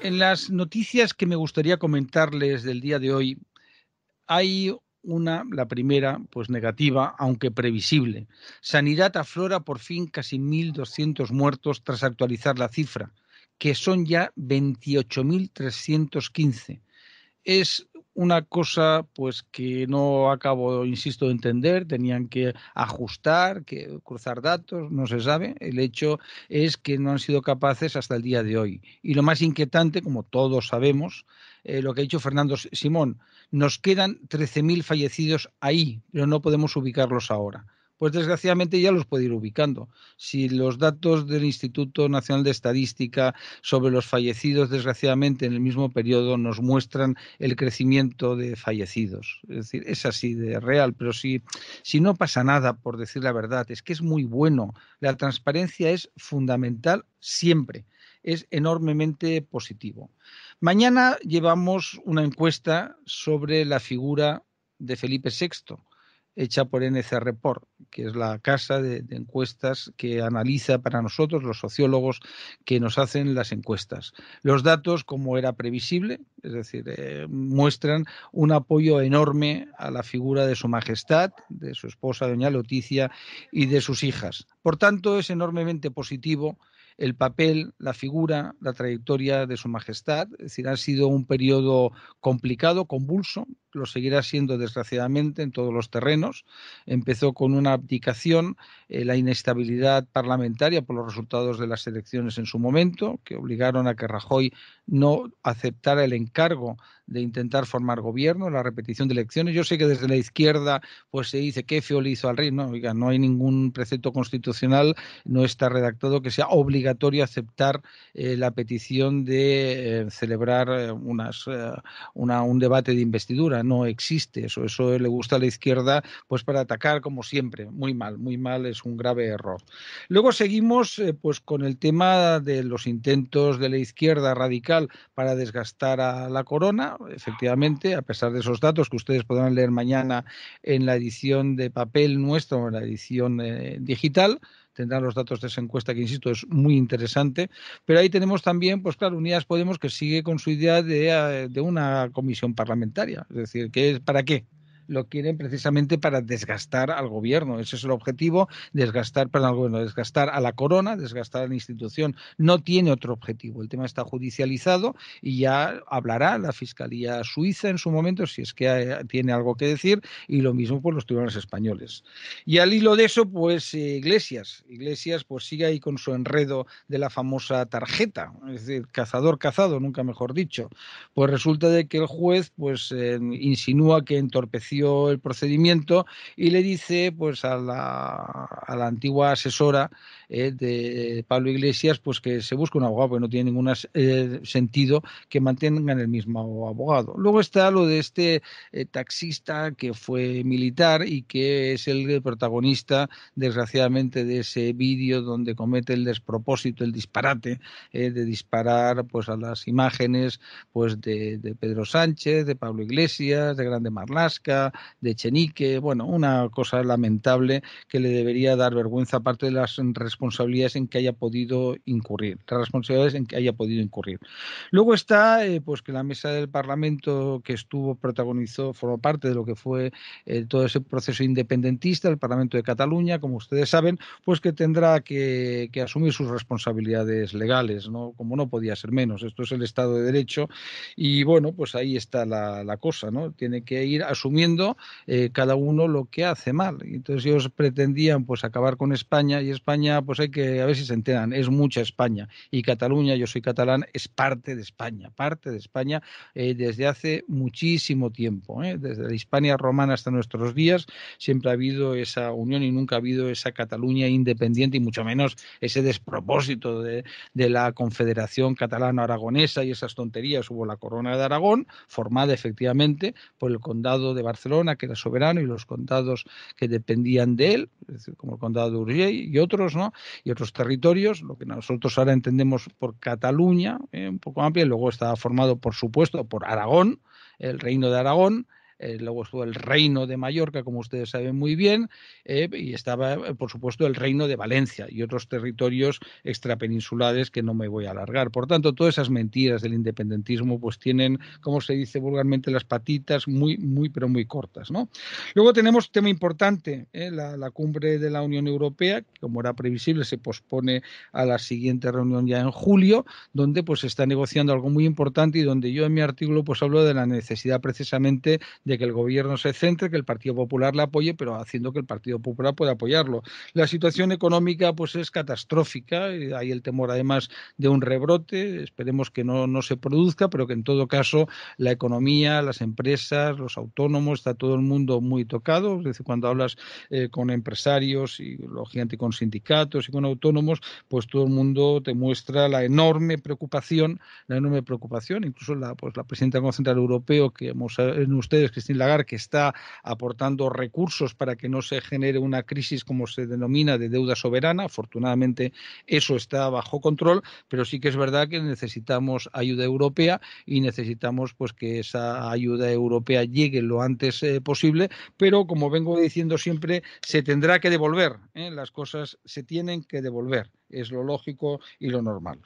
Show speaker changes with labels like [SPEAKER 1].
[SPEAKER 1] En las noticias que me gustaría comentarles del día de hoy hay una, la primera, pues negativa, aunque previsible. Sanidad aflora por fin casi 1.200 muertos tras actualizar la cifra, que son ya 28.315. Es una cosa pues que no acabo, insisto, de entender, tenían que ajustar, que cruzar datos, no se sabe. El hecho es que no han sido capaces hasta el día de hoy. Y lo más inquietante, como todos sabemos, eh, lo que ha dicho Fernando Simón, nos quedan 13.000 fallecidos ahí, pero no podemos ubicarlos ahora pues desgraciadamente ya los puede ir ubicando. Si los datos del Instituto Nacional de Estadística sobre los fallecidos, desgraciadamente, en el mismo periodo nos muestran el crecimiento de fallecidos. Es decir, es así de real, pero si, si no pasa nada, por decir la verdad, es que es muy bueno. La transparencia es fundamental siempre es enormemente positivo. Mañana llevamos una encuesta sobre la figura de Felipe VI hecha por NC Report, que es la casa de, encuestas que analiza para nosotros, los sociólogos que nos hacen las encuestas. Los datos, como era previsible, es decir, eh, muestran un apoyo enorme a la figura de Su Majestad, de su esposa, doña Leticia, y de sus hijas. Por tanto, es enormemente positivo el papel, la figura, la trayectoria de Su Majestad. Es decir, ha sido un periodo complicado, convulso, lo seguirá siendo desgraciadamente en todos los terrenos. Empezó con una abdicación, eh, la inestabilidad parlamentaria por los resultados de las elecciones en su momento, que obligaron a que Rajoy no aceptara el encargo de intentar formar gobierno, la repetición de elecciones. Yo sé que desde la izquierda pues se dice que feo le hizo al rey. No, oiga, no hay ningún precepto constitucional, no está redactado que sea obligatorio aceptar eh, la petición de eh, celebrar eh, unas, un debate de investidura. No existe eso. Eso le gusta a la izquierda pues para atacar como siempre. Muy mal, muy mal. Es un grave error. Luego seguimos pues con el tema de los intentos de la izquierda radical para desgastar a la corona. Efectivamente, a pesar de esos datos que ustedes podrán leer mañana en la edición de papel nuestro, en la edición digital, tendrán los datos de esa encuesta que, insisto, es muy interesante. Pero ahí tenemos también, pues claro, Unidas Podemos que sigue con su idea de, eh, una comisión parlamentaria. Es decir, que ¿para qué? lo quieren precisamente para desgastar al gobierno. Ese es el objetivo, desgastar, perdón, desgastar a la corona, desgastar a la institución. No tiene otro objetivo. El tema está judicializado y ya hablará la Fiscalía Suiza en su momento si es que tiene algo que decir y lo mismo por los tribunales españoles. Y al hilo de eso, pues eh, Iglesias. Iglesias pues sigue ahí con su enredo de la famosa tarjeta, es decir, cazador cazado, nunca mejor dicho. Pues resulta de que el juez pues insinúa que entorpeció el procedimiento y le dice pues a la, antigua asesora eh, de Pablo Iglesias pues que se busque un abogado, porque no tiene ningún eh, sentido que mantengan el mismo abogado. Luego está lo de este eh, taxista que fue militar y que es el protagonista, desgraciadamente, de ese vídeo donde comete el despropósito, el disparate de disparar pues a las imágenes pues de, de Pedro Sánchez, de Pablo Iglesias, de Grande Marlasca, de Chenique, bueno, una cosa lamentable que le debería dar vergüenza aparte de las responsabilidades en que haya podido incurrir, responsabilidades en que haya podido incurrir. Luego está eh, pues que la mesa del Parlamento que estuvo protagonizó formó parte de lo que fue eh, todo ese proceso independentista, el Parlamento de Cataluña, como ustedes saben, pues que tendrá que, asumir sus responsabilidades legales, ¿no? Como no podía ser menos. Esto es el Estado de Derecho y bueno, pues ahí está la, la cosa, ¿no? Tiene que ir asumiendo eh, cada uno lo que hace mal. Entonces ellos pretendían pues acabar con España y España pues hay que a ver si se enteran, es mucha España y Cataluña, yo soy catalán, es parte de España, parte de España eh, desde hace muchísimo tiempo, eh, desde la Hispania romana hasta nuestros días siempre ha habido esa unión y nunca ha habido esa Cataluña independiente y mucho menos ese despropósito de, la Confederación catalano aragonesa y esas tonterías. Hubo la Corona de Aragón, formada efectivamente por el condado de Barcelona Barcelona, que era soberano, y los condados que dependían de él, es decir, como el condado de Urgell y otros, ¿no? Y otros territorios, lo que nosotros ahora entendemos por Cataluña, eh, un poco amplia, y luego estaba formado, por supuesto, por Aragón, el reino de Aragón, eh, luego estuvo el reino de Mallorca, como ustedes saben muy bien, eh, y estaba, eh, por supuesto, el reino de Valencia y otros territorios extrapeninsulares que no me voy a alargar. Por tanto, todas esas mentiras del independentismo pues tienen, como se dice vulgarmente, las patitas muy, muy, pero muy cortas. Luego tenemos tema importante, la, la cumbre de la Unión Europea, que como era previsible, se pospone a la siguiente reunión ya en julio, donde pues se está negociando algo muy importante y donde yo en mi artículo pues hablo de la necesidad precisamente de que el gobierno se centre, que el Partido Popular la apoye, pero haciendo que el Partido Popular pueda apoyarlo. La situación económica pues es catastrófica, eh, hay el temor además de un rebrote, esperemos que no, se produzca, pero que en todo caso la economía, las empresas, los autónomos, está todo el mundo muy tocado, es decir, cuando hablas eh, con empresarios y lógicamente con sindicatos y con autónomos, pues todo el mundo te muestra la enorme preocupación, la enorme preocupación, incluso la, pues, la presidenta del Banco Central Europeo que hemos eh, en ustedes lagar que está aportando recursos para que no se genere una crisis, como se denomina, de deuda soberana. Afortunadamente, eso está bajo control, pero sí que es verdad que necesitamos ayuda europea y necesitamos pues que esa ayuda europea llegue lo antes eh, posible, pero como vengo diciendo siempre, se tendrá que devolver. ¿eh? Las cosas se tienen que devolver. Es lo lógico y lo normal.